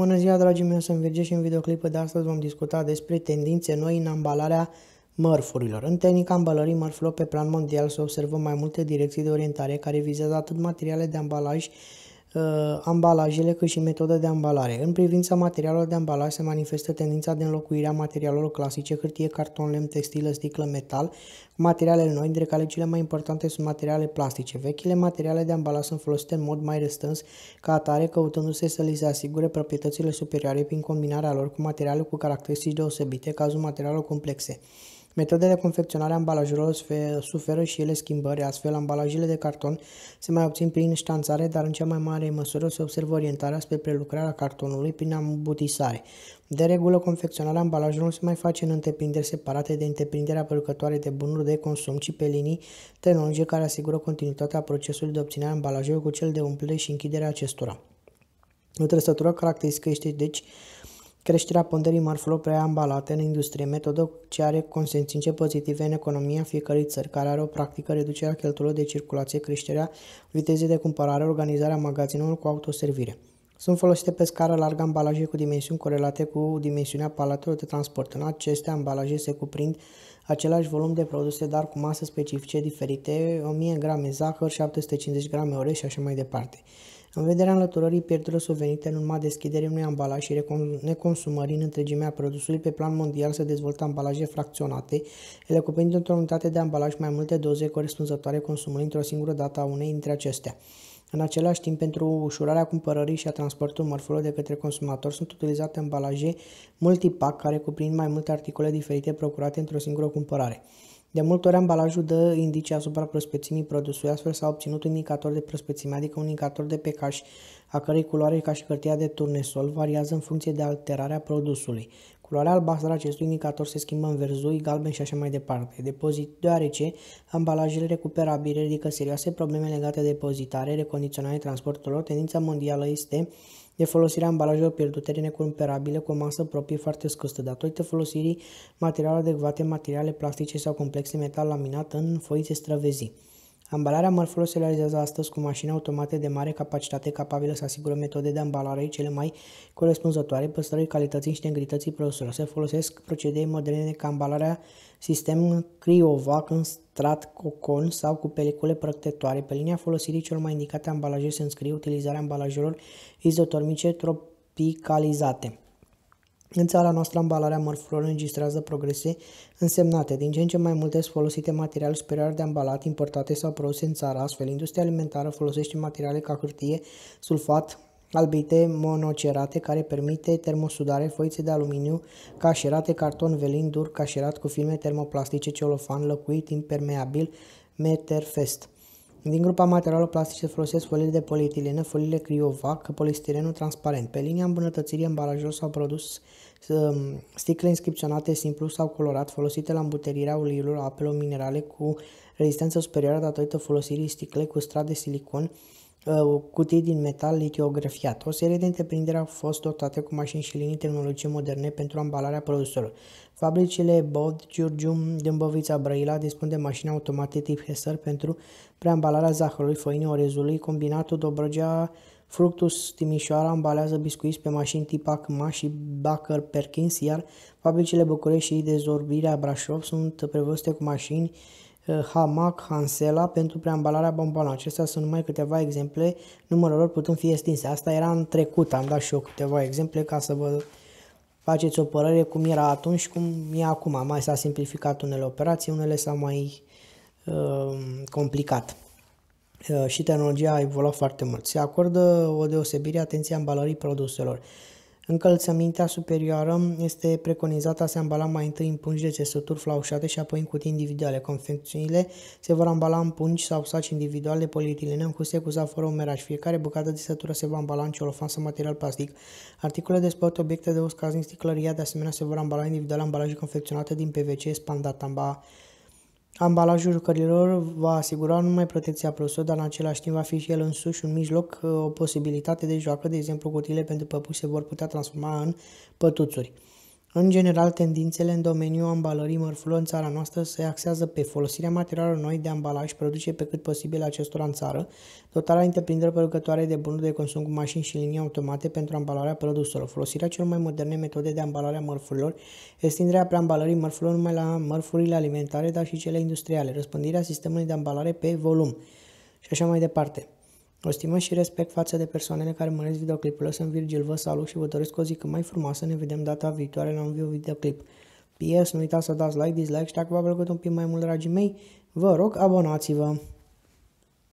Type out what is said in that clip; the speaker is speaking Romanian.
Bună ziua, dragii mei, sunt Virgil și în videoclipul de astăzi vom discuta despre tendințe noi în ambalarea mărfurilor. În tehnica ambalării mărfurilor pe plan mondial se observă mai multe direcții de orientare care vizează atât materiale de ambalaj Uh, ambalajele cât și metoda de ambalare. În privința materialelor de ambalaj se manifestă tendința de înlocuire a materialelor clasice, hârtie, carton, lemn, textilă, sticlă, metal, materiale noi, dintre care cele mai importante sunt materiale plastice. Vechile materiale de ambalaj sunt folosite în mod mai restâns ca atare, căutându-se să li se asigure proprietățile superioare prin combinarea lor cu materiale cu caracteristici deosebite, cazul materialelor complexe. Metodele de confecționare a ambalajelor suferă și ele schimbări, astfel ambalajele de carton se mai obțin prin ștanțare, dar în cea mai mare măsură se observă orientarea spre prelucrarea cartonului prin ambutisare. De regulă, confecționarea ambalajelor se mai face în întreprinderi separate de întreprinderea producătoare de bunuri de consum, ci pe linii tehnologice care asigură continuitatea procesului de obținere a ambalajelor cu cel de umplere și închiderea acestora. O trăsătură caracteristică este, deci, Creșterea ponderii marfurilor preambalate în industrie, metodă ce are consecințe pozitive în economia fiecărei țări, care are o practică reducerea cheltuielor de circulație, creșterea vitezei de cumpărare, organizarea magazinului cu autoservire. Sunt folosite pe scară largă ambalaje cu dimensiuni corelate cu dimensiunea palatelor de transport. În aceste ambalaje se cuprind același volum de produse, dar cu mase specifice diferite, 1000 grame zahăr, 750 grame orez și așa mai departe. În vederea înlăturării pierderilor suvenite în urma deschiderii unui ambalaj și neconsumării în întregimea produsului, pe plan mondial se dezvoltă ambalaje fracționate, ele cuprind într-o unitate de ambalaj mai multe doze corespunzătoare consumului într-o singură dată a unei dintre acestea. În același timp, pentru ușurarea cumpărării și a transportului mărfurilor de către consumator sunt utilizate ambalaje multipac care cuprind mai multe articole diferite procurate într-o singură cumpărare. De multe ori ambalajul dă indicii asupra prospețimii produsului, astfel s-a obținut un indicator de prospețime, adică un indicator de pecaș, a cărei culoare ca și cărtia de turnesol variază în funcție de alterarea produsului. Culoarea albastră acestui indicator se schimbă în verzui, galben și așa mai departe. Depozit, deoarece ambalajele recuperabile ridică serioase probleme legate de depozitare, recondiționare transporturilor, tendința mondială este de folosirea ambalajelor pierdute recuperabile cu o masă proprie foarte scăzută, datorită folosirii materialelor adecvate, materiale plastice sau complexe metal laminat în foițe străvezii. Ambalarea mărfurilor se realizează astăzi cu mașini automate de mare capacitate capabilă să asigure metode de ambalare cele mai corespunzătoare păstrării calității și integrității produselor. Se folosesc procedee moderne ca ambalarea sistem criovac în strat cocon sau cu pelicule protectoare. Pe linia folosirii celor mai indicate ambalaje se înscrie utilizarea ambalajelor izotermice tropicalizate. În țara noastră, ambalarea mărfurilor înregistrează progrese însemnate, din ce în ce mai multe sunt folosite materiale superioare de ambalat importate sau produse în țară, astfel industria alimentară folosește materiale ca hârtie, sulfat, albite monocerate care permite termosudare, foițe de aluminiu, cașerate, carton, velin dur, cașerat cu filme termoplastice, celofan, lăcuit, impermeabil, meterfest. Din grupa materialelor plastice folosesc folii de polietilenă, foliile criovac, polistirenul transparent. Pe linia îmbunătățirii ambalajelor s-au produs um, sticle inscripționate simplu sau colorat folosite la îmbuterirea uliilor, apelor minerale cu rezistență superioară datorită folosirii sticle cu strat de silicon Uh, cutii din metal litiografiat. O serie de întreprinderi au fost dotate cu mașini și linii tehnologice moderne pentru ambalarea produselor. Fabricile Bod, Giurgium, Dâmbovița, Brăila dispun de mașini automate tip Hesser pentru preambalarea zahărului, făinii, orezului, combinatul Dobrogea, Fructus Timișoara ambalează biscuiți pe mașini tip Acma și Baker Perkins, iar fabricile București și dezorbirea Brașov sunt prevăzute cu mașini Eh, hamac, hansela pentru preambalarea bomboanelor. Acestea sunt numai câteva exemple, numărul lor putând fi extinse. Asta era în trecut, am dat și eu câteva exemple ca să vă faceți o părere cum era atunci și cum e acum. Mai s-a simplificat unele operații, unele s-au mai uh, complicat. Uh, și tehnologia a evoluat foarte mult. Se acordă o deosebire atenție ambalării produselor. Uh, Încălțămintea superioară este preconizată a se ambala mai întâi în pungi de țesături flaușate și apoi în cutii individuale. Confecțiunile se vor ambala în pungi sau saci individuale de polietilenă închuse cu zafor omeraș. Fiecare bucată de țesătură se va ambala în celofan sau material plastic. Articolele de sport, obiecte de uscaz în sticlăria, de asemenea, se vor ambala individual ambalaje confecționate din PVC, spandat, amba, Ambalajul jucărilor va asigura numai protecția prostă, dar în același timp va fi și el însuși un mijloc, uh, o posibilitate de joacă, de exemplu, cutiile pentru păpuși se vor putea transforma în pătuțuri. În general, tendințele în domeniul ambalării mărfurilor în țara noastră se axează pe folosirea materialelor noi de ambalaj și produce pe cât posibil acestora în țară, dotarea întreprinderilor producătoare de bunuri de consum cu mașini și linii automate pentru ambalarea produselor, folosirea celor mai moderne metode de ambalare a mărfurilor, extinderea preambalării mărfurilor numai la mărfurile alimentare, dar și cele industriale, răspândirea sistemului de ambalare pe volum și așa mai departe. O stimă și respect față de persoanele care măresc videoclipul. Eu sunt Virgil, vă salut și vă doresc o zi cât mai frumoasă. Ne vedem data viitoare la un viu videoclip. PS, nu uitați să dați like, dislike și dacă v-a plăcut un pic mai mult, dragii mei, vă rog, abonați-vă!